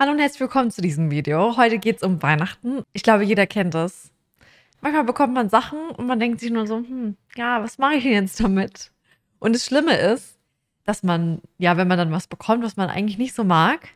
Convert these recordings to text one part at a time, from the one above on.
Hallo und herzlich willkommen zu diesem Video. Heute geht es um Weihnachten. Ich glaube, jeder kennt es. Manchmal bekommt man Sachen und man denkt sich nur so, hm, ja, was mache ich denn jetzt damit? Und das Schlimme ist, dass man, ja, wenn man dann was bekommt, was man eigentlich nicht so mag,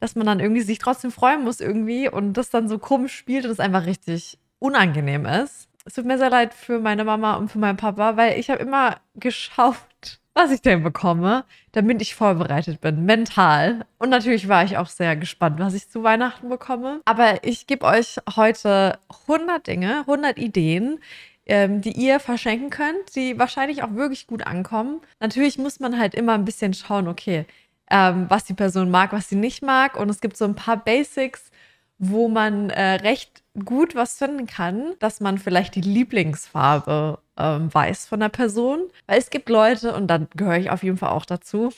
dass man dann irgendwie sich trotzdem freuen muss irgendwie und das dann so komisch spielt und es einfach richtig unangenehm ist. Es tut mir sehr leid für meine Mama und für meinen Papa, weil ich habe immer geschaut, was ich denn bekomme, damit ich vorbereitet bin, mental. Und natürlich war ich auch sehr gespannt, was ich zu Weihnachten bekomme. Aber ich gebe euch heute 100 Dinge, 100 Ideen, ähm, die ihr verschenken könnt, die wahrscheinlich auch wirklich gut ankommen. Natürlich muss man halt immer ein bisschen schauen, okay, ähm, was die Person mag, was sie nicht mag. Und es gibt so ein paar Basics, wo man äh, recht gut was finden kann, dass man vielleicht die Lieblingsfarbe ähm, weiß von der Person. Weil es gibt Leute, und dann gehöre ich auf jeden Fall auch dazu,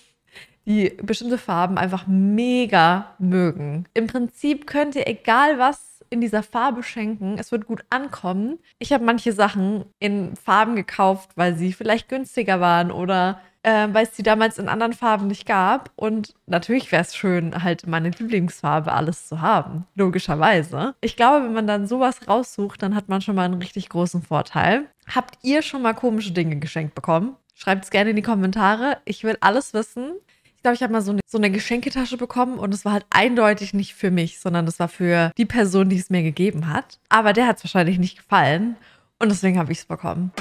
die bestimmte Farben einfach mega mögen. Im Prinzip könnt ihr egal was in dieser Farbe schenken. Es wird gut ankommen. Ich habe manche Sachen in Farben gekauft, weil sie vielleicht günstiger waren oder äh, weil es die damals in anderen Farben nicht gab. Und natürlich wäre es schön, halt meine Lieblingsfarbe alles zu haben, logischerweise. Ich glaube, wenn man dann sowas raussucht, dann hat man schon mal einen richtig großen Vorteil. Habt ihr schon mal komische Dinge geschenkt bekommen? Schreibt es gerne in die Kommentare. Ich will alles wissen. Ich glaube, ich habe mal so eine, so eine Geschenketasche bekommen und es war halt eindeutig nicht für mich, sondern es war für die Person, die es mir gegeben hat. Aber der hat es wahrscheinlich nicht gefallen und deswegen habe ich es bekommen.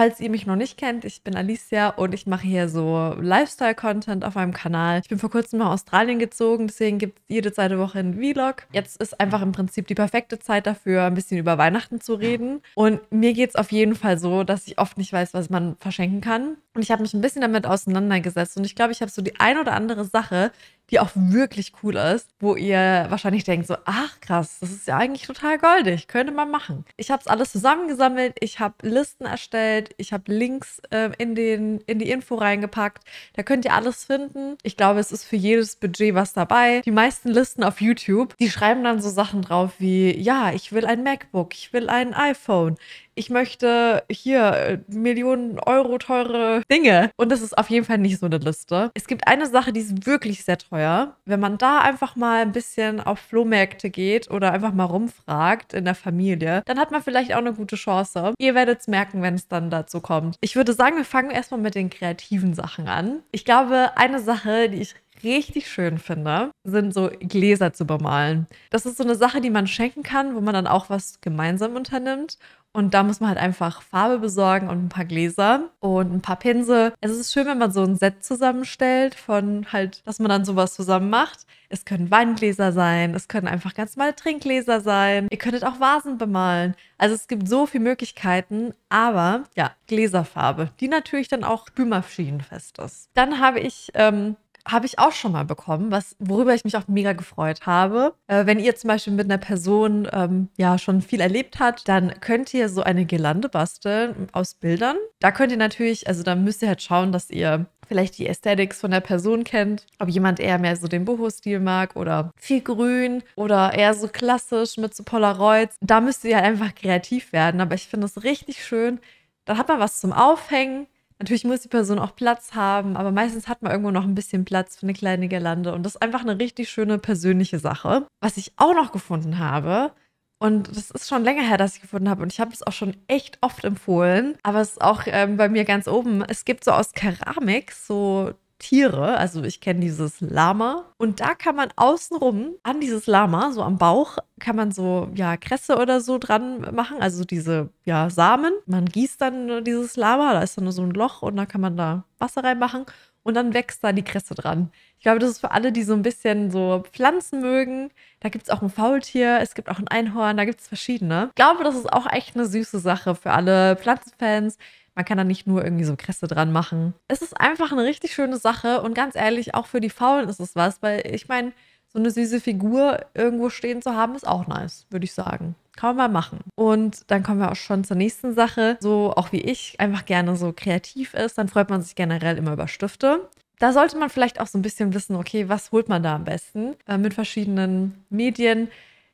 Falls ihr mich noch nicht kennt, ich bin Alicia und ich mache hier so Lifestyle-Content auf meinem Kanal. Ich bin vor kurzem nach Australien gezogen, deswegen gibt es jede zweite Woche einen Vlog. Jetzt ist einfach im Prinzip die perfekte Zeit dafür, ein bisschen über Weihnachten zu reden. Und mir geht es auf jeden Fall so, dass ich oft nicht weiß, was man verschenken kann. Und ich habe mich ein bisschen damit auseinandergesetzt und ich glaube, ich habe so die ein oder andere Sache, die auch wirklich cool ist, wo ihr wahrscheinlich denkt so, ach krass, das ist ja eigentlich total goldig, könnte man machen. Ich habe es alles zusammengesammelt, ich habe Listen erstellt, ich habe Links äh, in, den, in die Info reingepackt, da könnt ihr alles finden. Ich glaube, es ist für jedes Budget was dabei. Die meisten Listen auf YouTube, die schreiben dann so Sachen drauf wie, ja, ich will ein MacBook, ich will ein iPhone, ich möchte hier äh, Millionen Euro teure Dinge. Und das ist auf jeden Fall nicht so eine Liste. Es gibt eine Sache, die ist wirklich sehr teuer. Wenn man da einfach mal ein bisschen auf Flohmärkte geht oder einfach mal rumfragt in der Familie, dann hat man vielleicht auch eine gute Chance. Ihr werdet es merken, wenn es dann dazu kommt. Ich würde sagen, wir fangen erstmal mit den kreativen Sachen an. Ich glaube, eine Sache, die ich richtig schön finde, sind so Gläser zu bemalen. Das ist so eine Sache, die man schenken kann, wo man dann auch was gemeinsam unternimmt. Und da muss man halt einfach Farbe besorgen und ein paar Gläser und ein paar Pinsel. Es ist schön, wenn man so ein Set zusammenstellt von halt, dass man dann sowas zusammen macht. Es können Weingläser sein, es können einfach ganz normale Trinkgläser sein. Ihr könntet auch Vasen bemalen. Also es gibt so viele Möglichkeiten, aber ja, Gläserfarbe, die natürlich dann auch spülmaschinenfest ist. Dann habe ich ähm, habe ich auch schon mal bekommen, was, worüber ich mich auch mega gefreut habe. Äh, wenn ihr zum Beispiel mit einer Person ähm, ja schon viel erlebt habt, dann könnt ihr so eine Girlande basteln aus Bildern. Da könnt ihr natürlich, also da müsst ihr halt schauen, dass ihr vielleicht die Aesthetics von der Person kennt, ob jemand eher mehr so den Boho-Stil mag oder viel grün oder eher so klassisch mit so Polaroids. Da müsst ihr halt einfach kreativ werden, aber ich finde es richtig schön. Dann hat man was zum Aufhängen Natürlich muss die Person auch Platz haben, aber meistens hat man irgendwo noch ein bisschen Platz für eine kleine Girlande. Und das ist einfach eine richtig schöne persönliche Sache. Was ich auch noch gefunden habe, und das ist schon länger her, dass ich gefunden habe. Und ich habe es auch schon echt oft empfohlen. Aber es ist auch ähm, bei mir ganz oben. Es gibt so aus Keramik so Tiere. Also ich kenne dieses Lama. Und da kann man außenrum an dieses Lama, so am Bauch, kann man so, ja, Kresse oder so dran machen. Also diese, ja, Samen. Man gießt dann dieses Lama, da ist dann nur so ein Loch und da kann man da Wasser reinmachen. Und dann wächst da die Kresse dran. Ich glaube, das ist für alle, die so ein bisschen so Pflanzen mögen. Da gibt es auch ein Faultier, es gibt auch ein Einhorn, da gibt es verschiedene. Ich glaube, das ist auch echt eine süße Sache für alle Pflanzenfans, man kann da nicht nur irgendwie so Kresse dran machen. Es ist einfach eine richtig schöne Sache und ganz ehrlich, auch für die Faulen ist es was, weil ich meine, so eine süße Figur irgendwo stehen zu haben, ist auch nice, würde ich sagen. Kann man mal machen. Und dann kommen wir auch schon zur nächsten Sache. So, auch wie ich, einfach gerne so kreativ ist, dann freut man sich generell immer über Stifte. Da sollte man vielleicht auch so ein bisschen wissen, okay, was holt man da am besten äh, mit verschiedenen Medien.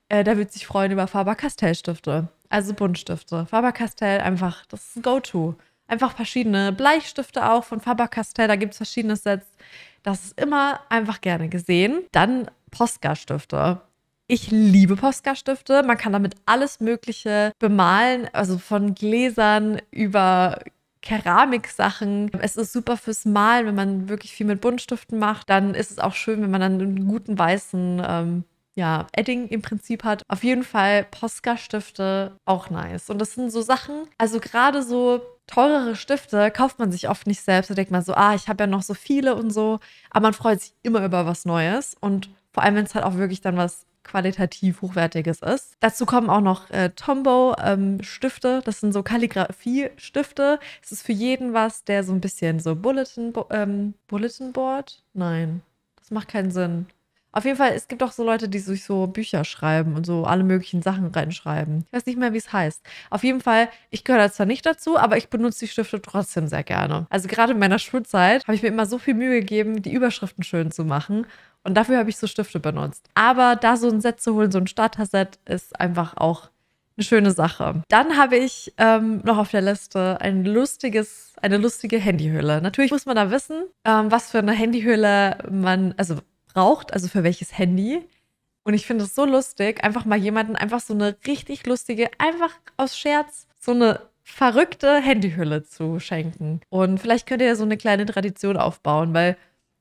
Äh, da würde sich freuen über Faber-Castell-Stifte, also Buntstifte. Faber-Castell einfach, das ist ein Go-To einfach verschiedene Bleistifte auch von Faber-Castell, da gibt es verschiedene Sets. Das ist immer einfach gerne gesehen. Dann Posca-Stifte. Ich liebe Posca-Stifte. Man kann damit alles Mögliche bemalen, also von Gläsern über Keramiksachen. Es ist super fürs Malen, wenn man wirklich viel mit Buntstiften macht. Dann ist es auch schön, wenn man dann einen guten weißen ähm, ja, Edding im Prinzip hat. Auf jeden Fall Posca-Stifte auch nice. Und das sind so Sachen, also gerade so teurere Stifte kauft man sich oft nicht selbst. Da denkt man so, ah, ich habe ja noch so viele und so. Aber man freut sich immer über was Neues und vor allem, wenn es halt auch wirklich dann was qualitativ Hochwertiges ist. Dazu kommen auch noch äh, Tombow-Stifte. Ähm, das sind so Kalligrafie-Stifte. Es ist für jeden was, der so ein bisschen so Bulletin, ähm, Bulletin Board? Nein, das macht keinen Sinn. Auf jeden Fall, es gibt auch so Leute, die sich so Bücher schreiben und so alle möglichen Sachen reinschreiben. Ich weiß nicht mehr, wie es heißt. Auf jeden Fall, ich gehöre da zwar nicht dazu, aber ich benutze die Stifte trotzdem sehr gerne. Also gerade in meiner Schulzeit habe ich mir immer so viel Mühe gegeben, die Überschriften schön zu machen. Und dafür habe ich so Stifte benutzt. Aber da so ein Set zu holen, so ein Starter-Set, ist einfach auch eine schöne Sache. Dann habe ich ähm, noch auf der Liste ein lustiges, eine lustige Handyhülle. Natürlich muss man da wissen, ähm, was für eine Handyhülle man, also braucht, also für welches Handy. Und ich finde es so lustig, einfach mal jemanden einfach so eine richtig lustige, einfach aus Scherz, so eine verrückte Handyhülle zu schenken. Und vielleicht könnt ihr ja so eine kleine Tradition aufbauen, weil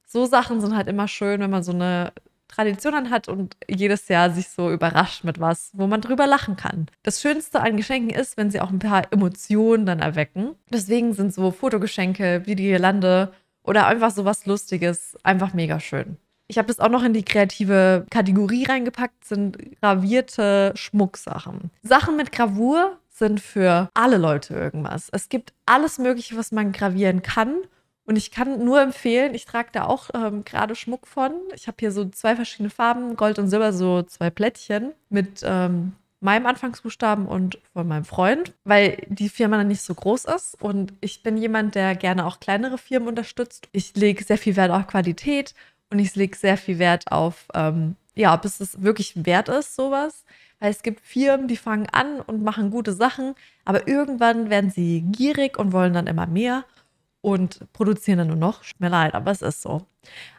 so Sachen sind halt immer schön, wenn man so eine Tradition dann hat und jedes Jahr sich so überrascht mit was, wo man drüber lachen kann. Das Schönste an Geschenken ist, wenn sie auch ein paar Emotionen dann erwecken. Deswegen sind so Fotogeschenke wie die Girlande oder einfach so was Lustiges einfach mega schön. Ich habe das auch noch in die kreative Kategorie reingepackt, sind gravierte Schmucksachen. Sachen mit Gravur sind für alle Leute irgendwas. Es gibt alles Mögliche, was man gravieren kann. Und ich kann nur empfehlen, ich trage da auch ähm, gerade Schmuck von. Ich habe hier so zwei verschiedene Farben, Gold und Silber, so zwei Plättchen mit ähm, meinem Anfangsbuchstaben und von meinem Freund, weil die Firma dann nicht so groß ist und ich bin jemand, der gerne auch kleinere Firmen unterstützt. Ich lege sehr viel Wert auf Qualität und ich lege sehr viel Wert auf, ähm, ja, bis es wirklich wert ist, sowas. Weil es gibt Firmen, die fangen an und machen gute Sachen, aber irgendwann werden sie gierig und wollen dann immer mehr und produzieren dann nur noch. Mir leid, aber es ist so.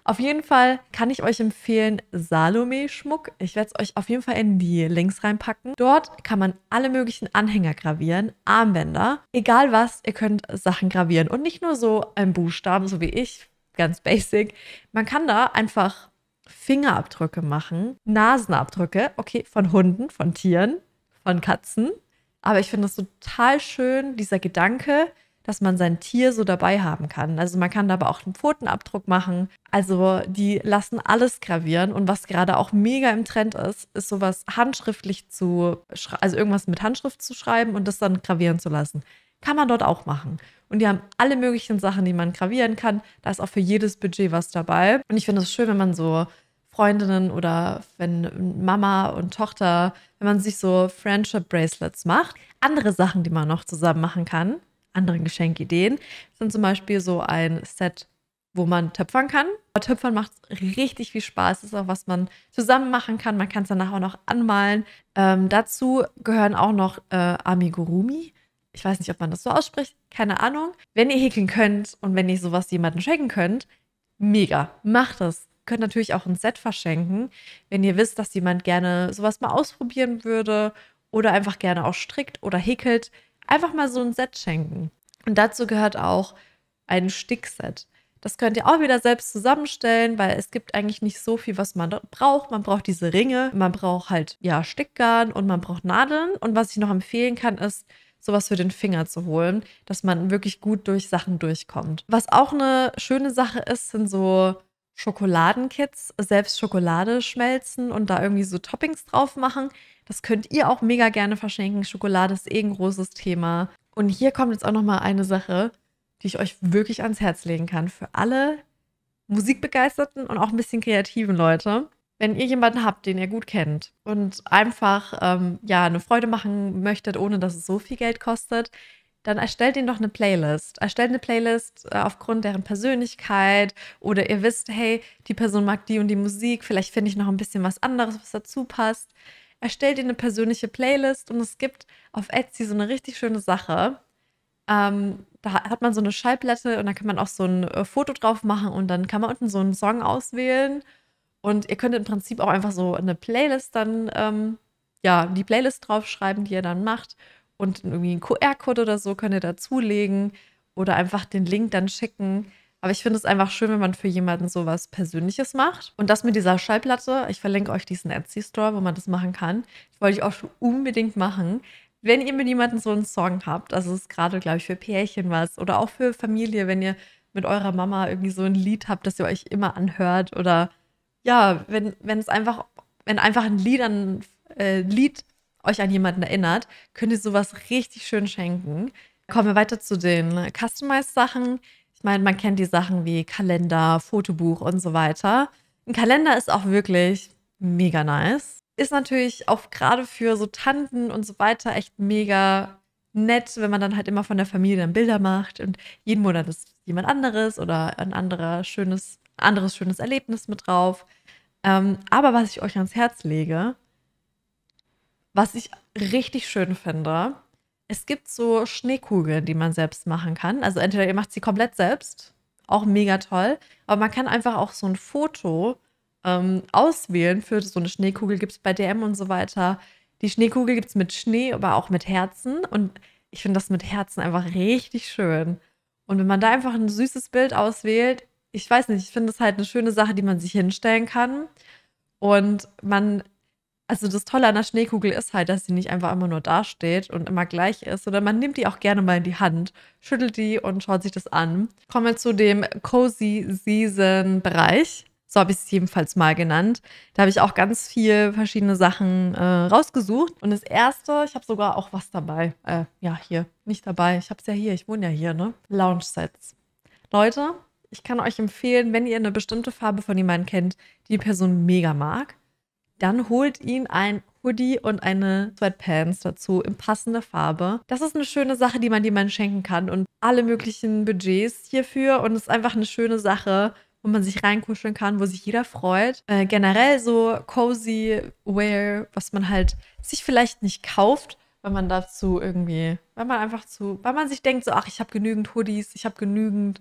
Auf jeden Fall kann ich euch empfehlen Salome-Schmuck. Ich werde es euch auf jeden Fall in die Links reinpacken. Dort kann man alle möglichen Anhänger gravieren, Armbänder, egal was, ihr könnt Sachen gravieren. Und nicht nur so ein Buchstaben, so wie ich, ganz basic. Man kann da einfach Fingerabdrücke machen, Nasenabdrücke, okay, von Hunden, von Tieren, von Katzen. Aber ich finde das total schön, dieser Gedanke, dass man sein Tier so dabei haben kann. Also man kann da aber auch einen Pfotenabdruck machen. Also die lassen alles gravieren und was gerade auch mega im Trend ist, ist sowas handschriftlich zu, also irgendwas mit Handschrift zu schreiben und das dann gravieren zu lassen. Kann man dort auch machen. Und die haben alle möglichen Sachen, die man gravieren kann. Da ist auch für jedes Budget was dabei. Und ich finde es schön, wenn man so Freundinnen oder wenn Mama und Tochter, wenn man sich so Friendship Bracelets macht. Andere Sachen, die man noch zusammen machen kann, andere Geschenkideen, sind zum Beispiel so ein Set wo man töpfern kann. Aber töpfern macht richtig viel Spaß. Das ist auch was man zusammen machen kann. Man kann es danach auch noch anmalen. Ähm, dazu gehören auch noch äh, Amigurumi. Ich weiß nicht, ob man das so ausspricht. Keine Ahnung. Wenn ihr häkeln könnt und wenn ihr sowas jemandem schenken könnt, mega. Macht das. Könnt natürlich auch ein Set verschenken, wenn ihr wisst, dass jemand gerne sowas mal ausprobieren würde oder einfach gerne auch strickt oder häkelt. Einfach mal so ein Set schenken. Und dazu gehört auch ein Stickset. Das könnt ihr auch wieder selbst zusammenstellen, weil es gibt eigentlich nicht so viel, was man braucht. Man braucht diese Ringe, man braucht halt ja Stickgarn und man braucht Nadeln. Und was ich noch empfehlen kann, ist sowas für den Finger zu holen, dass man wirklich gut durch Sachen durchkommt. Was auch eine schöne Sache ist, sind so Schokoladenkits, selbst Schokolade schmelzen und da irgendwie so Toppings drauf machen. Das könnt ihr auch mega gerne verschenken. Schokolade ist eh ein großes Thema. Und hier kommt jetzt auch noch mal eine Sache, die ich euch wirklich ans Herz legen kann für alle Musikbegeisterten und auch ein bisschen kreativen Leute wenn ihr jemanden habt, den ihr gut kennt und einfach ähm, ja eine Freude machen möchtet, ohne dass es so viel Geld kostet, dann erstellt ihnen doch eine Playlist. Erstellt eine Playlist äh, aufgrund deren Persönlichkeit oder ihr wisst, hey, die Person mag die und die Musik, vielleicht finde ich noch ein bisschen was anderes, was dazu passt. Erstellt ihr eine persönliche Playlist und es gibt auf Etsy so eine richtig schöne Sache. Ähm, da hat man so eine Schallplatte und da kann man auch so ein äh, Foto drauf machen und dann kann man unten so einen Song auswählen und ihr könnt im Prinzip auch einfach so eine Playlist dann, ähm, ja, die Playlist draufschreiben, die ihr dann macht. Und irgendwie einen QR-Code oder so könnt ihr dazulegen oder einfach den Link dann schicken. Aber ich finde es einfach schön, wenn man für jemanden sowas Persönliches macht. Und das mit dieser Schallplatte, ich verlinke euch diesen Etsy-Store, wo man das machen kann. Das wollte ich auch schon unbedingt machen. Wenn ihr mit jemandem so einen Song habt, also es ist gerade, glaube ich, für Pärchen was oder auch für Familie, wenn ihr mit eurer Mama irgendwie so ein Lied habt, das ihr euch immer anhört oder ja, wenn, wenn es einfach, wenn einfach ein Lied, an, äh, Lied euch an jemanden erinnert, könnt ihr sowas richtig schön schenken. Kommen wir weiter zu den Customized-Sachen. Ich meine, man kennt die Sachen wie Kalender, Fotobuch und so weiter. Ein Kalender ist auch wirklich mega nice. Ist natürlich auch gerade für so Tanten und so weiter echt mega nett, wenn man dann halt immer von der Familie dann Bilder macht und jeden Monat ist jemand anderes oder ein anderer schönes anderes schönes Erlebnis mit drauf. Ähm, aber was ich euch ans Herz lege, was ich richtig schön finde, es gibt so Schneekugeln, die man selbst machen kann. Also entweder ihr macht sie komplett selbst, auch mega toll, aber man kann einfach auch so ein Foto ähm, auswählen für so eine Schneekugel, gibt es bei DM und so weiter. Die Schneekugel gibt es mit Schnee, aber auch mit Herzen. Und ich finde das mit Herzen einfach richtig schön. Und wenn man da einfach ein süßes Bild auswählt, ich weiß nicht, ich finde es halt eine schöne Sache, die man sich hinstellen kann. Und man, also das Tolle an der Schneekugel ist halt, dass sie nicht einfach immer nur dasteht und immer gleich ist, sondern man nimmt die auch gerne mal in die Hand, schüttelt die und schaut sich das an. Kommen wir zu dem Cozy Season Bereich. So habe ich es jedenfalls mal genannt. Da habe ich auch ganz viel verschiedene Sachen äh, rausgesucht. Und das erste, ich habe sogar auch was dabei. Äh, ja, hier, nicht dabei. Ich habe es ja hier. Ich wohne ja hier, ne? Lounge-Sets. Leute, ich kann euch empfehlen, wenn ihr eine bestimmte Farbe von jemandem kennt, die die Person mega mag, dann holt ihn ein Hoodie und eine Sweatpants dazu in passender Farbe. Das ist eine schöne Sache, die man jemandem schenken kann und alle möglichen Budgets hierfür und es ist einfach eine schöne Sache, wo man sich reinkuscheln kann, wo sich jeder freut. Äh, generell so cozy Wear, was man halt sich vielleicht nicht kauft, wenn man dazu irgendwie, weil man einfach zu, weil man sich denkt so, ach, ich habe genügend Hoodies, ich habe genügend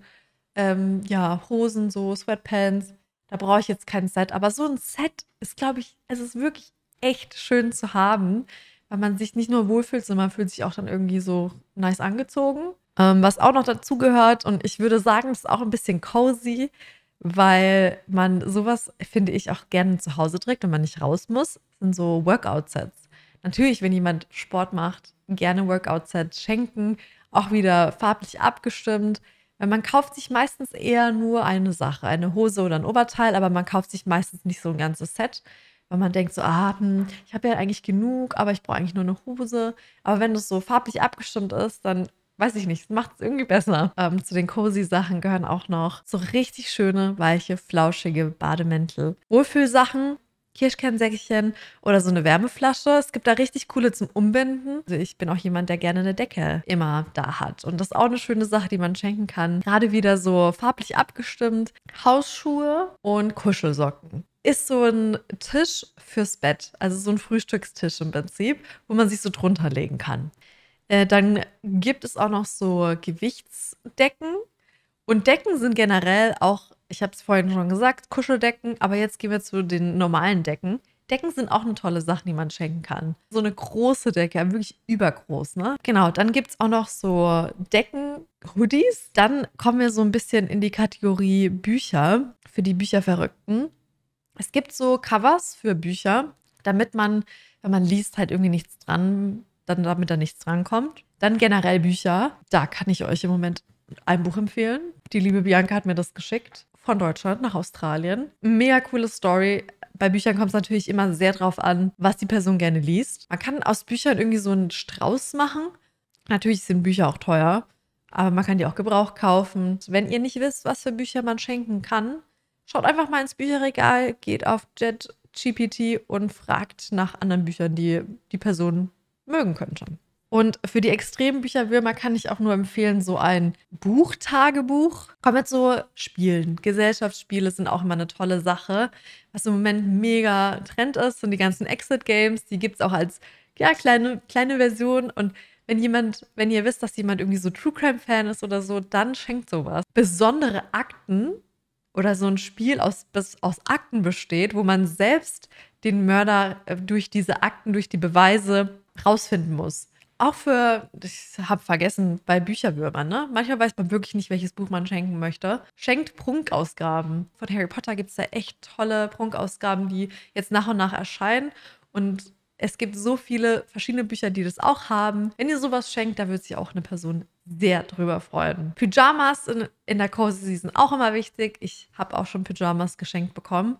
ähm, ja, Hosen, so Sweatpants. Da brauche ich jetzt kein Set. Aber so ein Set ist, glaube ich, es ist wirklich echt schön zu haben, weil man sich nicht nur wohlfühlt, sondern man fühlt sich auch dann irgendwie so nice angezogen. Ähm, was auch noch dazu gehört, und ich würde sagen, es ist auch ein bisschen cozy, weil man sowas, finde ich, auch gerne zu Hause trägt, wenn man nicht raus muss, sind so Workout-Sets. Natürlich, wenn jemand Sport macht, gerne Workout-Sets schenken, auch wieder farblich abgestimmt. Weil man kauft sich meistens eher nur eine Sache, eine Hose oder ein Oberteil, aber man kauft sich meistens nicht so ein ganzes Set, weil man denkt so, ah, hm, ich habe ja eigentlich genug, aber ich brauche eigentlich nur eine Hose. Aber wenn das so farblich abgestimmt ist, dann weiß ich nicht, macht es irgendwie besser. Ähm, zu den cozy Sachen gehören auch noch so richtig schöne, weiche, flauschige Bademäntel. Wohlfühlsachen Kirschkernsäckchen oder so eine Wärmeflasche. Es gibt da richtig coole zum Umbinden. Also ich bin auch jemand, der gerne eine Decke immer da hat. Und das ist auch eine schöne Sache, die man schenken kann. Gerade wieder so farblich abgestimmt. Hausschuhe und Kuschelsocken ist so ein Tisch fürs Bett, also so ein Frühstückstisch im Prinzip, wo man sich so drunter legen kann. Äh, dann gibt es auch noch so Gewichtsdecken. Und Decken sind generell auch ich habe es vorhin schon gesagt, Kuscheldecken, aber jetzt gehen wir zu den normalen Decken. Decken sind auch eine tolle Sache, die man schenken kann. So eine große Decke, wirklich übergroß, ne? Genau, dann gibt es auch noch so Decken-Hoodies. Dann kommen wir so ein bisschen in die Kategorie Bücher für die Bücherverrückten. Es gibt so Covers für Bücher, damit man, wenn man liest, halt irgendwie nichts dran, dann damit da nichts drankommt. Dann generell Bücher. Da kann ich euch im Moment ein Buch empfehlen. Die liebe Bianca hat mir das geschickt von Deutschland nach Australien. Mega coole Story. Bei Büchern kommt es natürlich immer sehr drauf an, was die Person gerne liest. Man kann aus Büchern irgendwie so einen Strauß machen. Natürlich sind Bücher auch teuer, aber man kann die auch Gebrauch kaufen. Wenn ihr nicht wisst, was für Bücher man schenken kann, schaut einfach mal ins Bücherregal, geht auf JetGPT und fragt nach anderen Büchern, die die Person mögen könnte. Und für die extremen Bücherwürmer kann ich auch nur empfehlen, so ein Buchtagebuch. Komm jetzt so Spielen. Gesellschaftsspiele sind auch immer eine tolle Sache. Was im Moment mega Trend ist, sind die ganzen Exit-Games. Die gibt es auch als ja, kleine, kleine Version. Und wenn jemand, wenn ihr wisst, dass jemand irgendwie so True Crime-Fan ist oder so, dann schenkt sowas. Besondere Akten oder so ein Spiel aus, aus Akten besteht, wo man selbst den Mörder äh, durch diese Akten, durch die Beweise rausfinden muss auch für, ich habe vergessen, bei Bücherwürmern, ne? Manchmal weiß man wirklich nicht, welches Buch man schenken möchte. Schenkt Prunkausgaben. Von Harry Potter gibt es da echt tolle Prunkausgaben, die jetzt nach und nach erscheinen. Und es gibt so viele verschiedene Bücher, die das auch haben. Wenn ihr sowas schenkt, da wird sich auch eine Person sehr drüber freuen. Pyjamas in, in der Cozy Season auch immer wichtig. Ich habe auch schon Pyjamas geschenkt bekommen.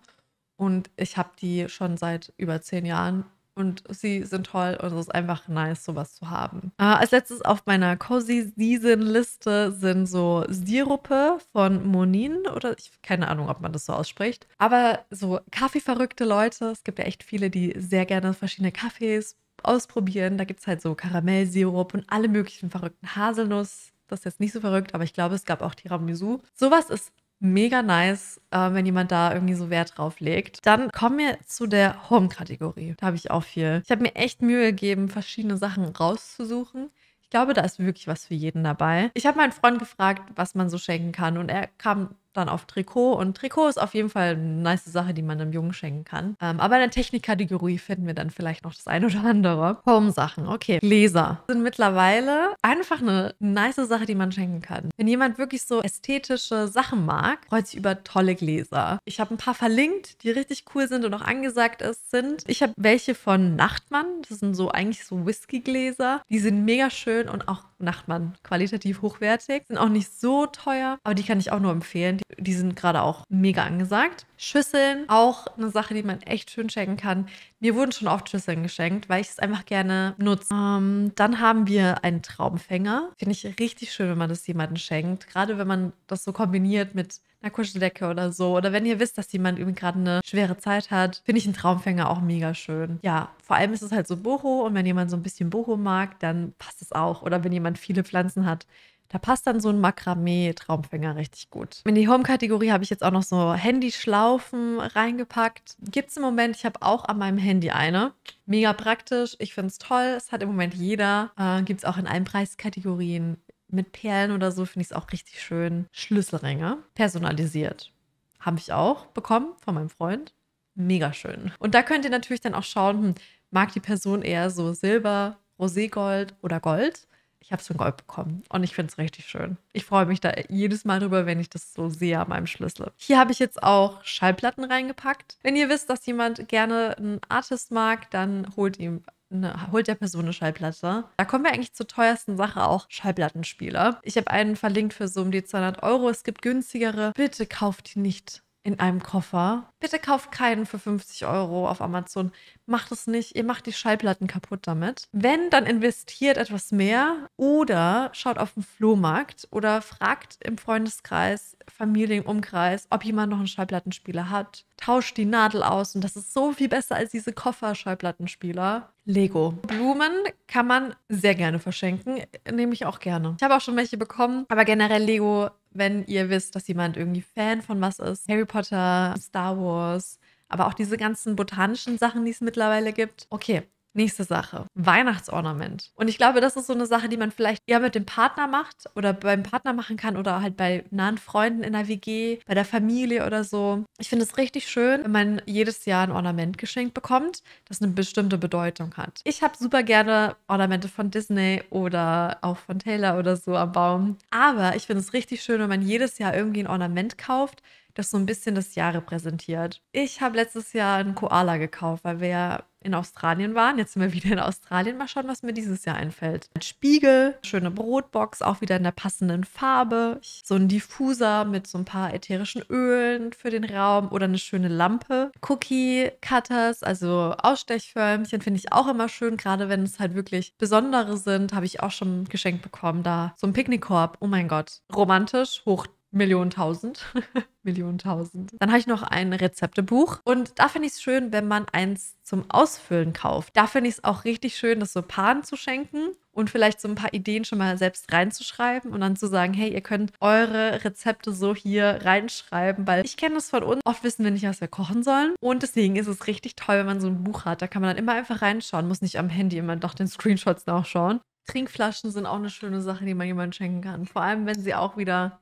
Und ich habe die schon seit über zehn Jahren und sie sind toll und es ist einfach nice, sowas zu haben. Äh, als letztes auf meiner Cozy Season Liste sind so Sirupe von Monin oder ich keine Ahnung, ob man das so ausspricht. Aber so kaffeeverrückte Leute, es gibt ja echt viele, die sehr gerne verschiedene Kaffees ausprobieren. Da gibt es halt so Karamellsirup und alle möglichen verrückten Haselnuss. Das ist jetzt nicht so verrückt, aber ich glaube, es gab auch Tiramisu. Sowas ist mega nice, äh, wenn jemand da irgendwie so Wert drauf legt. Dann kommen wir zu der Home-Kategorie. Da habe ich auch viel. Ich habe mir echt Mühe gegeben, verschiedene Sachen rauszusuchen. Ich glaube, da ist wirklich was für jeden dabei. Ich habe meinen Freund gefragt, was man so schenken kann und er kam dann auf Trikot. Und Trikot ist auf jeden Fall eine nice Sache, die man einem Jungen schenken kann. Ähm, aber in der Technikkategorie finden wir dann vielleicht noch das ein oder andere. Home-Sachen, okay. Gläser sind mittlerweile einfach eine nice Sache, die man schenken kann. Wenn jemand wirklich so ästhetische Sachen mag, freut sich über tolle Gläser. Ich habe ein paar verlinkt, die richtig cool sind und auch angesagt sind. Ich habe welche von Nachtmann. Das sind so eigentlich so Whisky-Gläser. Die sind mega schön und auch Nachtmann qualitativ hochwertig. Sind auch nicht so teuer, aber die kann ich auch nur empfehlen. Die die sind gerade auch mega angesagt. Schüsseln, auch eine Sache, die man echt schön schenken kann. Mir wurden schon oft Schüsseln geschenkt, weil ich es einfach gerne nutze. Ähm, dann haben wir einen Traumfänger. Finde ich richtig schön, wenn man das jemandem schenkt. Gerade wenn man das so kombiniert mit einer Kuscheldecke oder so. Oder wenn ihr wisst, dass jemand eben gerade eine schwere Zeit hat, finde ich einen Traumfänger auch mega schön. Ja, vor allem ist es halt so Boho und wenn jemand so ein bisschen Boho mag, dann passt es auch. Oder wenn jemand viele Pflanzen hat, da passt dann so ein Makramee-Traumfänger richtig gut. In die Home-Kategorie habe ich jetzt auch noch so Handyschlaufen reingepackt. Gibt es im Moment, ich habe auch an meinem Handy eine. Mega praktisch, ich finde es toll. Es hat im Moment jeder. Äh, Gibt es auch in allen Preiskategorien. Mit Perlen oder so finde ich es auch richtig schön. Schlüsselringe, personalisiert. Habe ich auch bekommen von meinem Freund. Mega schön. Und da könnt ihr natürlich dann auch schauen, hm, mag die Person eher so Silber, Roségold oder Gold? ich habe es von Gold bekommen und ich finde es richtig schön. Ich freue mich da jedes Mal drüber, wenn ich das so sehe an meinem Schlüssel. Hier habe ich jetzt auch Schallplatten reingepackt. Wenn ihr wisst, dass jemand gerne einen Artist mag, dann holt ihm eine, holt der Person eine Schallplatte. Da kommen wir eigentlich zur teuersten Sache auch, Schallplattenspieler. Ich habe einen verlinkt für so um die 200 Euro. Es gibt günstigere. Bitte kauft die nicht in einem Koffer. Bitte kauft keinen für 50 Euro auf Amazon. Macht es nicht. Ihr macht die Schallplatten kaputt damit. Wenn, dann investiert etwas mehr oder schaut auf den Flohmarkt oder fragt im Freundeskreis, Familienumkreis, ob jemand noch einen Schallplattenspieler hat. Tauscht die Nadel aus und das ist so viel besser als diese Koffer-Schallplattenspieler. Lego. Blumen kann man sehr gerne verschenken, nehme ich auch gerne. Ich habe auch schon welche bekommen, aber generell Lego wenn ihr wisst, dass jemand irgendwie Fan von was ist. Harry Potter, Star Wars, aber auch diese ganzen botanischen Sachen, die es mittlerweile gibt. Okay, Nächste Sache, Weihnachtsornament. Und ich glaube, das ist so eine Sache, die man vielleicht eher mit dem Partner macht oder beim Partner machen kann oder halt bei nahen Freunden in der WG, bei der Familie oder so. Ich finde es richtig schön, wenn man jedes Jahr ein Ornament geschenkt bekommt, das eine bestimmte Bedeutung hat. Ich habe super gerne Ornamente von Disney oder auch von Taylor oder so am Baum. Aber ich finde es richtig schön, wenn man jedes Jahr irgendwie ein Ornament kauft, das so ein bisschen das Jahr repräsentiert. Ich habe letztes Jahr einen Koala gekauft, weil wir ja in Australien waren. Jetzt sind wir wieder in Australien. Mal schauen, was mir dieses Jahr einfällt. Ein Spiegel, schöne Brotbox, auch wieder in der passenden Farbe. So ein Diffuser mit so ein paar ätherischen Ölen für den Raum oder eine schöne Lampe. Cookie Cutters, also Ausstechförmchen, finde ich auch immer schön, gerade wenn es halt wirklich besondere sind. Habe ich auch schon geschenkt bekommen. Da so ein Picknickkorb. Oh mein Gott. Romantisch, hoch Millionen tausend. Millionen tausend. Dann habe ich noch ein Rezeptebuch. Und da finde ich es schön, wenn man eins zum Ausfüllen kauft. Da finde ich es auch richtig schön, das so Paaren zu schenken und vielleicht so ein paar Ideen schon mal selbst reinzuschreiben und dann zu sagen, hey, ihr könnt eure Rezepte so hier reinschreiben, weil ich kenne das von uns. Oft wissen wir nicht, was wir kochen sollen. Und deswegen ist es richtig toll, wenn man so ein Buch hat. Da kann man dann immer einfach reinschauen, muss nicht am Handy immer doch den Screenshots nachschauen. Trinkflaschen sind auch eine schöne Sache, die man jemandem schenken kann. Vor allem, wenn sie auch wieder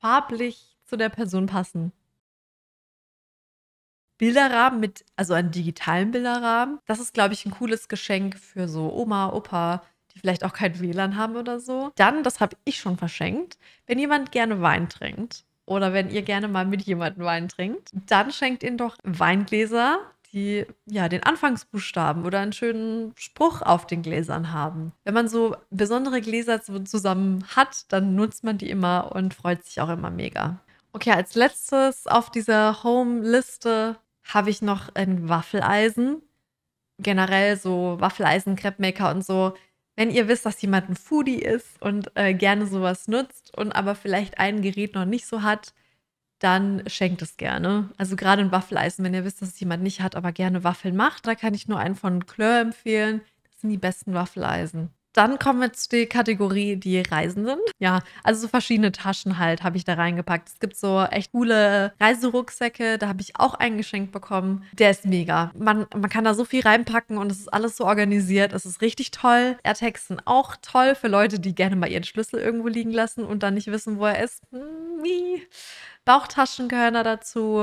farblich zu der Person passen. Bilderrahmen mit, also einen digitalen Bilderrahmen, das ist, glaube ich, ein cooles Geschenk für so Oma, Opa, die vielleicht auch kein WLAN haben oder so. Dann, das habe ich schon verschenkt, wenn jemand gerne Wein trinkt oder wenn ihr gerne mal mit jemandem Wein trinkt, dann schenkt ihn doch Weingläser die ja den Anfangsbuchstaben oder einen schönen Spruch auf den Gläsern haben. Wenn man so besondere Gläser zusammen hat, dann nutzt man die immer und freut sich auch immer mega. Okay, als letztes auf dieser Home-Liste habe ich noch ein Waffeleisen. Generell so Waffeleisen, Crepe-Maker und so. Wenn ihr wisst, dass jemand ein Foodie ist und äh, gerne sowas nutzt und aber vielleicht ein Gerät noch nicht so hat, dann schenkt es gerne. Also gerade ein Waffeleisen, wenn ihr wisst, dass es jemand nicht hat, aber gerne Waffeln macht, da kann ich nur einen von Klör empfehlen. Das sind die besten Waffeleisen. Dann kommen wir zu der Kategorie, die Reisenden. Ja, also so verschiedene Taschen halt habe ich da reingepackt. Es gibt so echt coole Reiserucksäcke, da habe ich auch einen geschenkt bekommen. Der ist mega. Man, man kann da so viel reinpacken und es ist alles so organisiert. Es ist richtig toll. AirTags sind auch toll für Leute, die gerne mal ihren Schlüssel irgendwo liegen lassen und dann nicht wissen, wo er ist. Hm irgendwie Bauchtaschen gehören da dazu.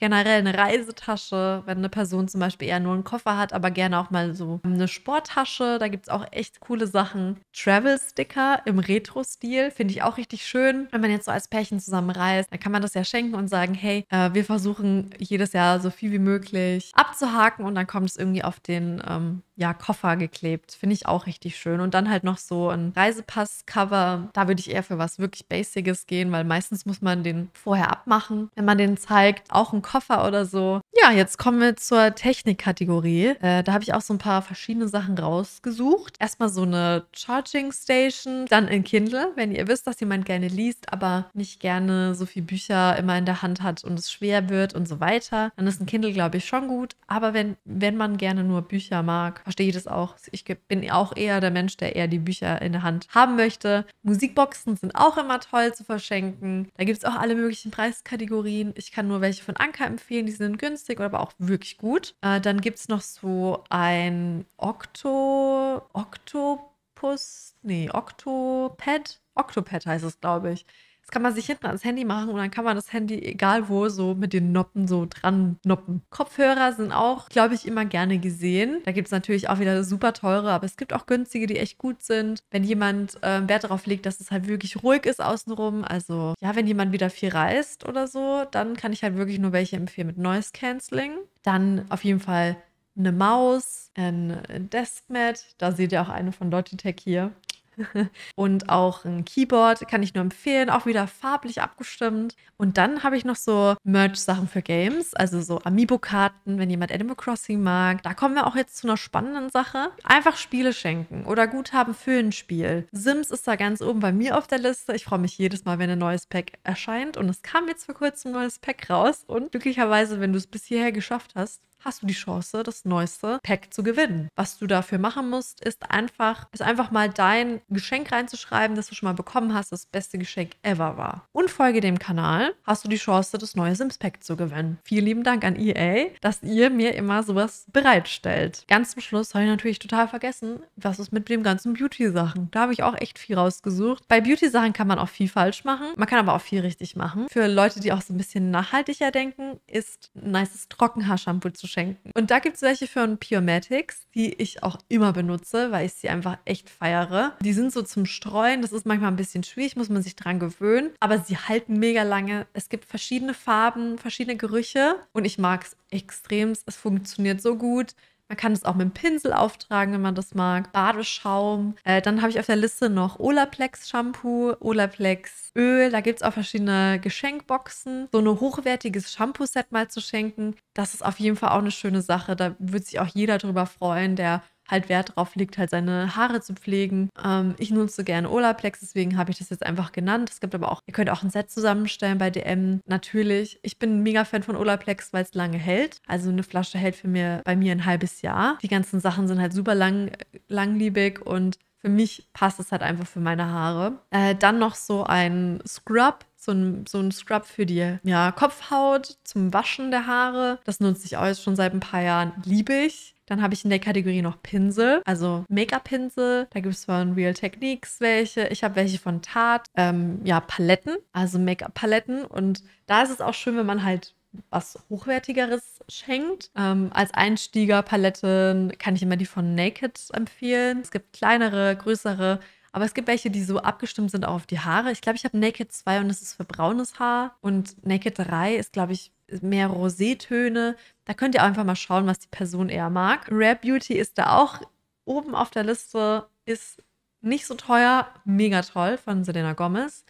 Generell eine Reisetasche, wenn eine Person zum Beispiel eher nur einen Koffer hat, aber gerne auch mal so eine Sporttasche. Da gibt es auch echt coole Sachen. Travel-Sticker im Retro-Stil finde ich auch richtig schön. Wenn man jetzt so als Pärchen zusammen reist, dann kann man das ja schenken und sagen: Hey, äh, wir versuchen jedes Jahr so viel wie möglich abzuhaken und dann kommt es irgendwie auf den ähm, ja, Koffer geklebt. Finde ich auch richtig schön. Und dann halt noch so ein Reisepass-Cover. Da würde ich eher für was wirklich Basiges gehen, weil meistens muss man den vorher abmachen, wenn man den zeigt. Auch ein Koffer oder so. Ja, jetzt kommen wir zur Technikkategorie. Äh, da habe ich auch so ein paar verschiedene Sachen rausgesucht. Erstmal so eine Charging Station, dann ein Kindle, wenn ihr wisst, dass jemand gerne liest, aber nicht gerne so viele Bücher immer in der Hand hat und es schwer wird und so weiter. Dann ist ein Kindle, glaube ich, schon gut. Aber wenn, wenn man gerne nur Bücher mag, verstehe ich das auch. Ich bin auch eher der Mensch, der eher die Bücher in der Hand haben möchte. Musikboxen sind auch immer toll zu verschenken. Da gibt es auch alle möglichen Preiskategorien. Ich kann nur welche von Anker empfehlen. Die sind günstig, aber auch wirklich gut. Äh, dann gibt es noch so ein Octo... Octopus? Nee, Octopad? Octopad heißt es, glaube ich. Das kann man sich hinten ans Handy machen und dann kann man das Handy, egal wo, so mit den Noppen so dran noppen. Kopfhörer sind auch, glaube ich, immer gerne gesehen. Da gibt es natürlich auch wieder super teure, aber es gibt auch günstige, die echt gut sind. Wenn jemand äh, Wert darauf legt, dass es halt wirklich ruhig ist außenrum, also ja, wenn jemand wieder viel reist oder so, dann kann ich halt wirklich nur welche empfehlen mit Noise Cancelling. Dann auf jeden Fall eine Maus, ein Deskmat. Da seht ihr auch eine von Logitech hier. und auch ein Keyboard kann ich nur empfehlen, auch wieder farblich abgestimmt. Und dann habe ich noch so Merch-Sachen für Games, also so Amiibo-Karten, wenn jemand Animal Crossing mag. Da kommen wir auch jetzt zu einer spannenden Sache. Einfach Spiele schenken oder Guthaben für ein Spiel. Sims ist da ganz oben bei mir auf der Liste. Ich freue mich jedes Mal, wenn ein neues Pack erscheint. Und es kam jetzt vor kurzem ein neues Pack raus. Und glücklicherweise, wenn du es bis hierher geschafft hast, hast du die Chance, das neueste Pack zu gewinnen. Was du dafür machen musst, ist einfach, ist einfach mal dein Geschenk reinzuschreiben, das du schon mal bekommen hast, das beste Geschenk ever war. Und folge dem Kanal, hast du die Chance, das neue Sims Pack zu gewinnen. Vielen lieben Dank an EA, dass ihr mir immer sowas bereitstellt. Ganz zum Schluss habe ich natürlich total vergessen, was ist mit dem ganzen Beauty-Sachen. Da habe ich auch echt viel rausgesucht. Bei Beauty-Sachen kann man auch viel falsch machen, man kann aber auch viel richtig machen. Für Leute, die auch so ein bisschen nachhaltiger denken, ist ein nices Trockenhaarshampoo zu schenken. Und da gibt es welche von Piomatics, die ich auch immer benutze, weil ich sie einfach echt feiere. Die sind so zum Streuen, das ist manchmal ein bisschen schwierig, muss man sich dran gewöhnen, aber sie halten mega lange. Es gibt verschiedene Farben, verschiedene Gerüche und ich mag es extrem. Es funktioniert so gut. Man kann es auch mit dem Pinsel auftragen, wenn man das mag. Badeschaum. Äh, dann habe ich auf der Liste noch Olaplex Shampoo, Olaplex Öl. Da gibt es auch verschiedene Geschenkboxen. So ein hochwertiges Shampoo-Set mal zu schenken, das ist auf jeden Fall auch eine schöne Sache. Da würde sich auch jeder drüber freuen, der halt Wert drauf legt, halt seine Haare zu pflegen. Ähm, ich nutze gerne Olaplex, deswegen habe ich das jetzt einfach genannt. Es gibt aber auch, ihr könnt auch ein Set zusammenstellen bei DM. Natürlich, ich bin mega Fan von Olaplex, weil es lange hält. Also eine Flasche hält für mir, bei mir ein halbes Jahr. Die ganzen Sachen sind halt super lang, langlebig und für mich passt es halt einfach für meine Haare. Äh, dann noch so ein Scrub, so ein, so ein Scrub für die ja, Kopfhaut zum Waschen der Haare. Das nutze ich auch jetzt schon seit ein paar Jahren. Liebe ich. Dann habe ich in der Kategorie noch Pinsel, also Make-up-Pinsel. Da gibt es von Real Techniques welche. Ich habe welche von Tarte. Ähm, ja, Paletten, also Make-up-Paletten. Und da ist es auch schön, wenn man halt was Hochwertigeres schenkt. Ähm, als Einstiegerpaletten kann ich immer die von Naked empfehlen. Es gibt kleinere, größere. Aber es gibt welche, die so abgestimmt sind auch auf die Haare. Ich glaube, ich habe Naked 2 und das ist für braunes Haar. Und Naked 3 ist, glaube ich, mehr Rosetöne. Da könnt ihr auch einfach mal schauen, was die Person eher mag. Rare Beauty ist da auch oben auf der Liste, ist nicht so teuer, mega toll von Selena Gomez.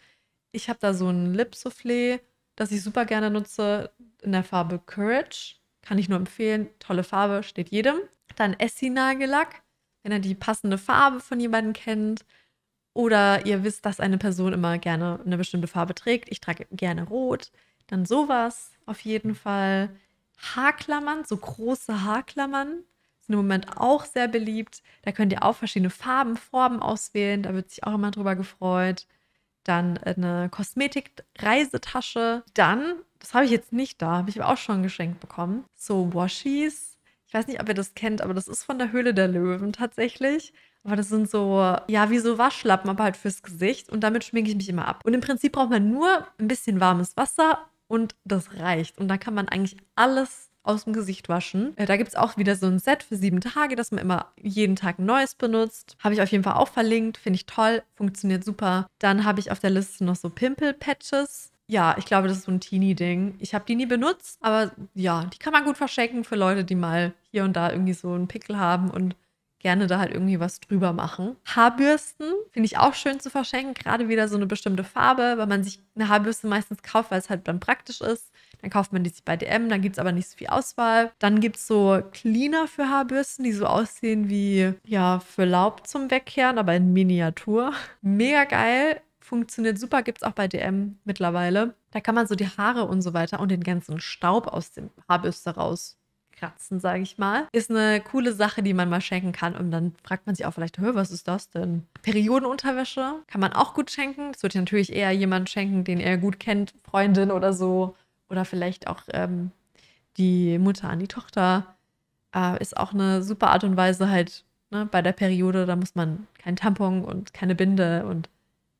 Ich habe da so ein Lip Soufflé, das ich super gerne nutze, in der Farbe Courage. Kann ich nur empfehlen. Tolle Farbe, steht jedem. Dann Essie-Nagellack, wenn ihr die passende Farbe von jemandem kennt. Oder ihr wisst, dass eine Person immer gerne eine bestimmte Farbe trägt. Ich trage gerne rot. Dann sowas auf jeden Fall Haarklammern, so große Haarklammern sind im Moment auch sehr beliebt. Da könnt ihr auch verschiedene Farben, Formen auswählen. Da wird sich auch immer drüber gefreut. Dann eine Kosmetik-Reisetasche. Dann, das habe ich jetzt nicht da, habe ich aber auch schon geschenkt bekommen. So Washies. Ich weiß nicht, ob ihr das kennt, aber das ist von der Höhle der Löwen tatsächlich. Aber das sind so, ja, wie so Waschlappen, aber halt fürs Gesicht. Und damit schminke ich mich immer ab. Und im Prinzip braucht man nur ein bisschen warmes Wasser und das reicht. Und da kann man eigentlich alles aus dem Gesicht waschen. Äh, da gibt es auch wieder so ein Set für sieben Tage, das man immer jeden Tag ein neues benutzt. Habe ich auf jeden Fall auch verlinkt, finde ich toll, funktioniert super. Dann habe ich auf der Liste noch so pimpel patches Ja, ich glaube, das ist so ein Teenie-Ding. Ich habe die nie benutzt, aber ja, die kann man gut verschenken für Leute, die mal hier und da irgendwie so einen Pickel haben und gerne da halt irgendwie was drüber machen. Haarbürsten finde ich auch schön zu verschenken, gerade wieder so eine bestimmte Farbe, weil man sich eine Haarbürste meistens kauft, weil es halt dann praktisch ist. Dann kauft man die sich bei DM, dann gibt es aber nicht so viel Auswahl. Dann gibt es so Cleaner für Haarbürsten, die so aussehen wie, ja, für Laub zum Wegkehren, aber in Miniatur. Mega geil, funktioniert super, gibt es auch bei DM mittlerweile. Da kann man so die Haare und so weiter und den ganzen Staub aus dem Haarbürste raus kratzen, sage ich mal. Ist eine coole Sache, die man mal schenken kann. Und dann fragt man sich auch vielleicht, was ist das denn? Periodenunterwäsche kann man auch gut schenken. Das wird natürlich eher jemand schenken, den er gut kennt, Freundin oder so. Oder vielleicht auch ähm, die Mutter an die Tochter. Äh, ist auch eine super Art und Weise halt ne, bei der Periode. Da muss man keinen Tampon und keine Binde. Und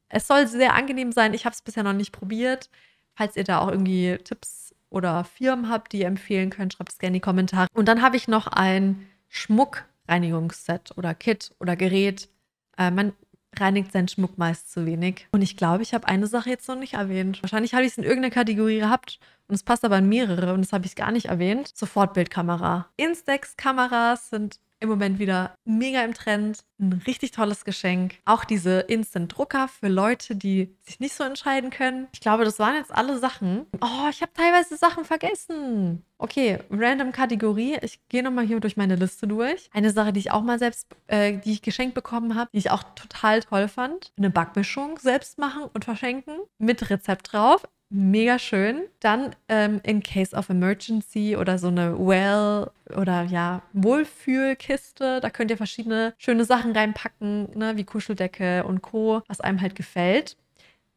es soll sehr angenehm sein. Ich habe es bisher noch nicht probiert. Falls ihr da auch irgendwie Tipps oder Firmen habt, die ihr empfehlen könnt, schreibt es gerne in die Kommentare. Und dann habe ich noch ein Schmuckreinigungsset oder Kit oder Gerät. Äh, man reinigt seinen Schmuck meist zu wenig. Und ich glaube, ich habe eine Sache jetzt noch nicht erwähnt. Wahrscheinlich habe ich es in irgendeiner Kategorie gehabt und es passt aber in mehrere und das habe ich gar nicht erwähnt. Sofortbildkamera. Instax-Kameras sind im Moment wieder mega im Trend. Ein richtig tolles Geschenk. Auch diese Instant-Drucker für Leute, die sich nicht so entscheiden können. Ich glaube, das waren jetzt alle Sachen. Oh, ich habe teilweise Sachen vergessen. Okay, random Kategorie. Ich gehe nochmal hier durch meine Liste durch. Eine Sache, die ich auch mal selbst, äh, die ich geschenkt bekommen habe, die ich auch total toll fand. Eine Backmischung selbst machen und verschenken mit Rezept drauf. Mega schön. Dann ähm, in case of emergency oder so eine Well oder ja, Wohlfühlkiste. Da könnt ihr verschiedene schöne Sachen reinpacken, ne, wie Kuscheldecke und Co., was einem halt gefällt.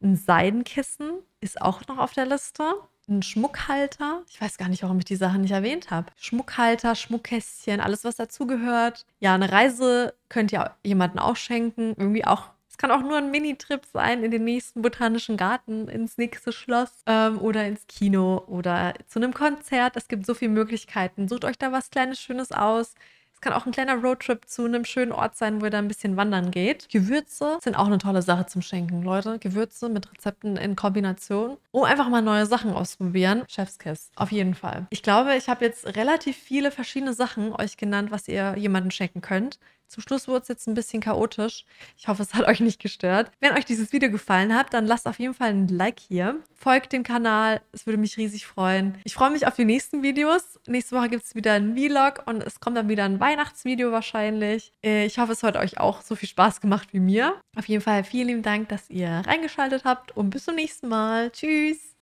Ein Seidenkissen ist auch noch auf der Liste. Ein Schmuckhalter. Ich weiß gar nicht, warum ich die Sachen nicht erwähnt habe. Schmuckhalter, Schmuckkästchen, alles, was dazugehört. Ja, eine Reise könnt ihr jemanden auch schenken. Irgendwie auch es kann auch nur ein Mini-Trip sein in den nächsten botanischen Garten, ins nächste Schloss ähm, oder ins Kino oder zu einem Konzert. Es gibt so viele Möglichkeiten. Sucht euch da was Kleines, Schönes aus. Es kann auch ein kleiner Roadtrip zu einem schönen Ort sein, wo ihr da ein bisschen wandern geht. Gewürze sind auch eine tolle Sache zum Schenken, Leute. Gewürze mit Rezepten in Kombination. Oh, einfach mal neue Sachen ausprobieren. Chefskiss, auf jeden Fall. Ich glaube, ich habe jetzt relativ viele verschiedene Sachen euch genannt, was ihr jemandem schenken könnt. Zum Schluss wurde es jetzt ein bisschen chaotisch. Ich hoffe, es hat euch nicht gestört. Wenn euch dieses Video gefallen hat, dann lasst auf jeden Fall ein Like hier. Folgt dem Kanal, es würde mich riesig freuen. Ich freue mich auf die nächsten Videos. Nächste Woche gibt es wieder ein Vlog und es kommt dann wieder ein Weihnachtsvideo wahrscheinlich. Äh, ich hoffe, es hat euch auch so viel Spaß gemacht wie mir. Auf jeden Fall vielen lieben Dank, dass ihr reingeschaltet habt und bis zum nächsten Mal. Tschüss!